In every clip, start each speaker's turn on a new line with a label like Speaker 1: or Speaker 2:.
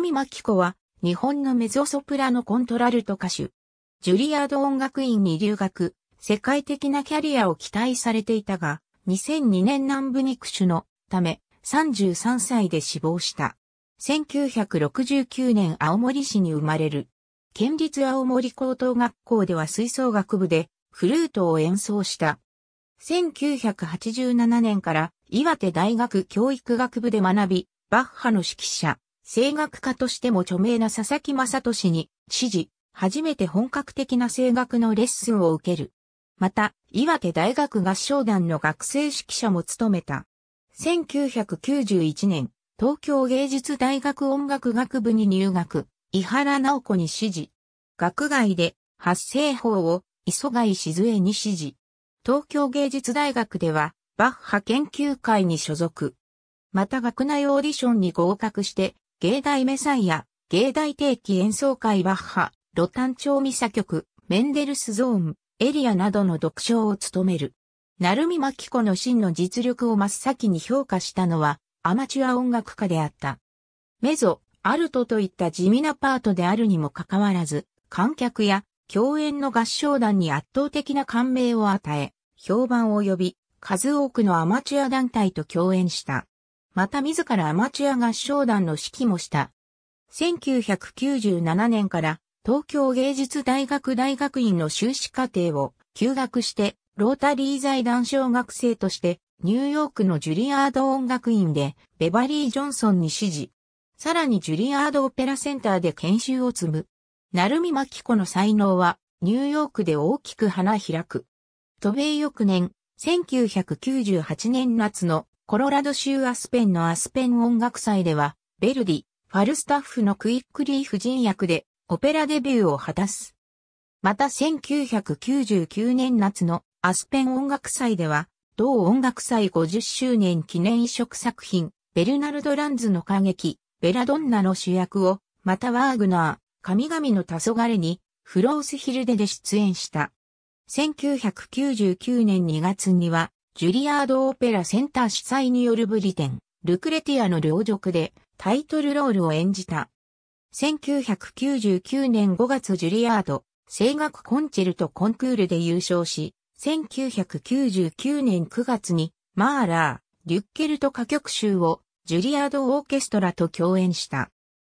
Speaker 1: みまきこは、日本のメゾソプラノコントラルト歌手。ジュリアード音楽院に留学、世界的なキャリアを期待されていたが、2002年南部肉種のため、33歳で死亡した。1969年青森市に生まれる。県立青森高等学校では吹奏楽部でフルートを演奏した。1987年から岩手大学教育学部で学び、バッハの指揮者、声楽家としても著名な佐々木正俊に、指示、初めて本格的な声楽のレッスンを受ける。また、岩手大学合唱団の学生指揮者も務めた。1991年、東京芸術大学音楽学部に入学、伊原直子に指示。学外で発声法を磯貝静江に指示。東京芸術大学ではバッハ研究会に所属。また学内オーディションに合格して芸大メサイア、芸大定期演奏会バッハ、ロタン調味作曲、メンデルスゾーン、エリアなどの読唱を務める。鳴海巻子の真の実力を真っ先に評価したのは、アマチュア音楽家であった。メゾ、アルトといった地味なパートであるにもかかわらず、観客や共演の合唱団に圧倒的な感銘を与え、評判を呼び、数多くのアマチュア団体と共演した。また自らアマチュア合唱団の指揮もした。1997年から東京芸術大学大学院の修士課程を休学してロータリー財団小学生としてニューヨークのジュリアード音楽院でベバリー・ジョンソンに指示。さらにジュリアードオペラセンターで研修を積む。海美巻子の才能はニューヨークで大きく花開く。渡米翌年、1998年夏のコロラド州アスペンのアスペン音楽祭では、ベルディ、ファルスタッフのクイックリー夫人役で、オペラデビューを果たす。また1999年夏のアスペン音楽祭では、同音楽祭50周年記念移植作品、ベルナルド・ランズの歌劇、ベラドンナの主役を、またワーグナー、神々の黄昏に、フロースヒルデで出演した。1999年2月には、ジュリアード・オペラセンター主催によるブリテン、ルクレティアの両辱でタイトルロールを演じた。1999年5月ジュリアード、声楽コンチェルトコンクールで優勝し、1999年9月にマーラー、リュッケルト歌曲集をジュリアード・オーケストラと共演した。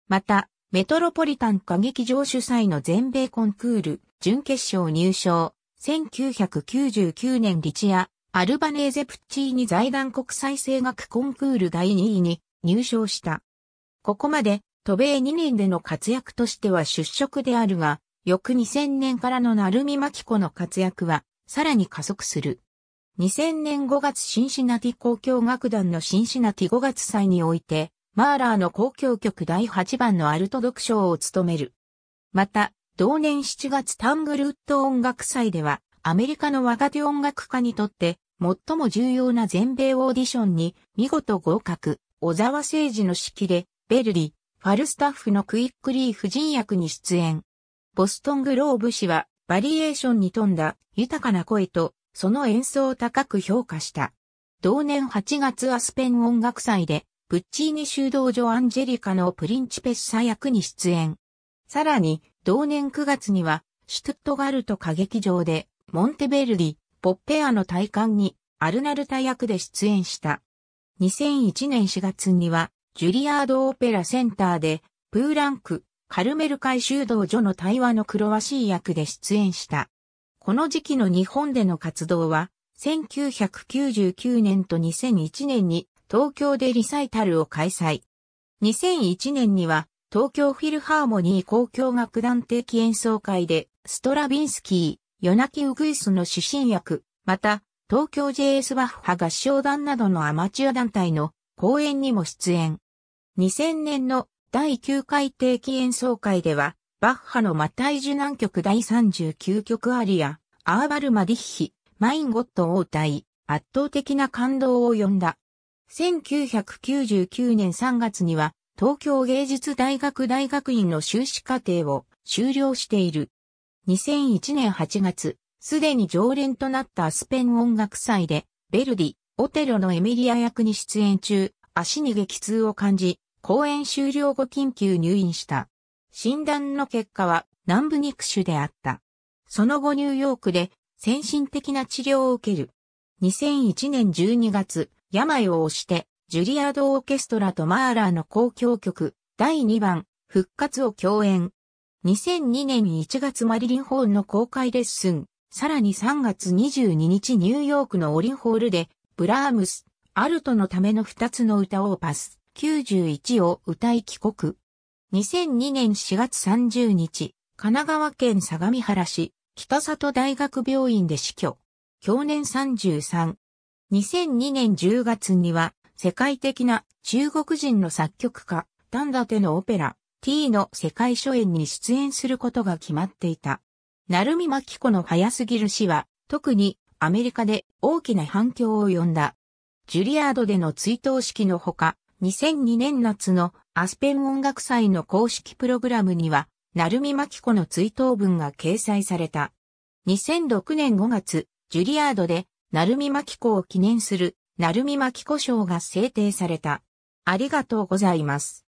Speaker 1: また、メトロポリタン歌劇場主催の全米コンクール準決勝入賞、1999年リチア、アルバネーゼ・プッチーニ財団国際声楽コンクール第2位に入賞した。ここまで、渡米2年での活躍としては出色であるが、翌2000年からのル海マキ子の活躍は、さらに加速する。2000年5月シンシナティ公共楽団のシンシナティ5月祭において、マーラーの公共曲第8番のアルト読書を務める。また、同年7月タングルウッド音楽祭では、アメリカの若手音楽家にとって最も重要な全米オーディションに見事合格、小沢誠二の指揮で、ベルリ、ファルスタッフのクイックリー夫人役に出演。ボストングローブ氏は、バリエーションに富んだ豊かな声と、その演奏を高く評価した。同年8月アスペン音楽祭で、プッチーニ修道女アンジェリカのプリンチペッサ役に出演。さらに、同年9月には、シュトゥットガルト歌劇場で、モンテベルリ、ポッペアの体感にアルナルタ役で出演した。2001年4月には、ジュリアード・オペラセンターで、プーランク、カルメル海修道所の対話のクロワシー役で出演した。この時期の日本での活動は、1999年と2001年に東京でリサイタルを開催。2001年には東京フィルハーモニー交響楽団定期演奏会でストラビンスキー、ヨナキウグイスの指針役、また、東京 JS バッハ合唱団などのアマチュア団体の公演にも出演。2000年の第9回定期演奏会では、バッハのマタイ受難曲第39曲アリア、アーバルマディッヒ、マインゴットを歌い、圧倒的な感動を呼んだ。1999年3月には、東京芸術大学大学院の修士課程を修了している。2001年8月、すでに常連となったアスペン音楽祭で、ベルディ、オテロのエミリア役に出演中、足に激痛を感じ、公演終了後緊急入院した。診断の結果は南部肉種であった。その後ニューヨークで先進的な治療を受ける。2001年12月、病を押して、ジュリアードオーケストラとマーラーの交響曲、第2番、復活を共演、2002年1月マリリンホールの公開レッスン、さらに3月22日ニューヨークのオリンホールで、ブラームス、アルトのための2つの歌をパス、91を歌い帰国。2002年4月30日、神奈川県相模原市、北里大学病院で死去。去年33。2002年10月には、世界的な中国人の作曲家、丹立のオペラ、T の世界初演に出演することが決まっていた。みまき子の早すぎる死は、特にアメリカで大きな反響を呼んだ。ジュリアードでの追悼式のほか、2002年夏のアスペン音楽祭の公式プログラムには、みまき子の追悼文が掲載された。2006年5月、ジュリアードで、みまき子を記念する、みまき子賞が制定された。ありがとうございます。